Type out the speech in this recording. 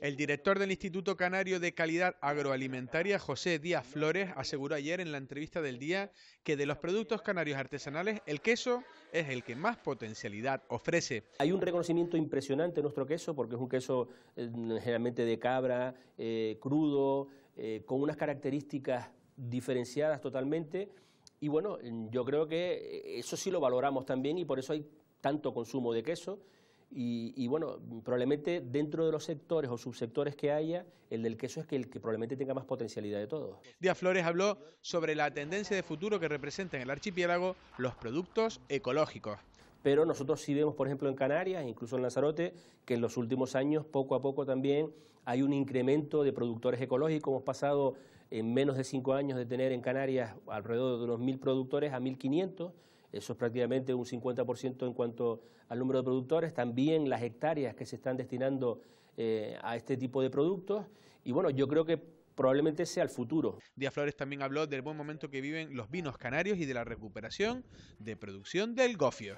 El director del Instituto Canario de Calidad Agroalimentaria, José Díaz Flores, aseguró ayer en la entrevista del día que de los productos canarios artesanales, el queso es el que más potencialidad ofrece. Hay un reconocimiento impresionante en nuestro queso, porque es un queso eh, generalmente de cabra, eh, crudo, eh, con unas características diferenciadas totalmente. Y bueno, yo creo que eso sí lo valoramos también y por eso hay tanto consumo de queso. Y, bueno, probablemente dentro de los sectores o subsectores que haya, el del queso es que el que probablemente tenga más potencialidad de todos. Díaz Flores habló sobre la tendencia de futuro que representa en el archipiélago los productos ecológicos. Pero nosotros sí vemos, por ejemplo, en Canarias, incluso en Lanzarote, que en los últimos años, poco a poco también, hay un incremento de productores ecológicos. Hemos pasado en menos de cinco años de tener en Canarias alrededor de unos mil productores a 1.500 eso es prácticamente un 50% en cuanto al número de productores, también las hectáreas que se están destinando eh, a este tipo de productos. Y bueno, yo creo que probablemente sea el futuro. Díaz Flores también habló del buen momento que viven los vinos canarios y de la recuperación de producción del gofio.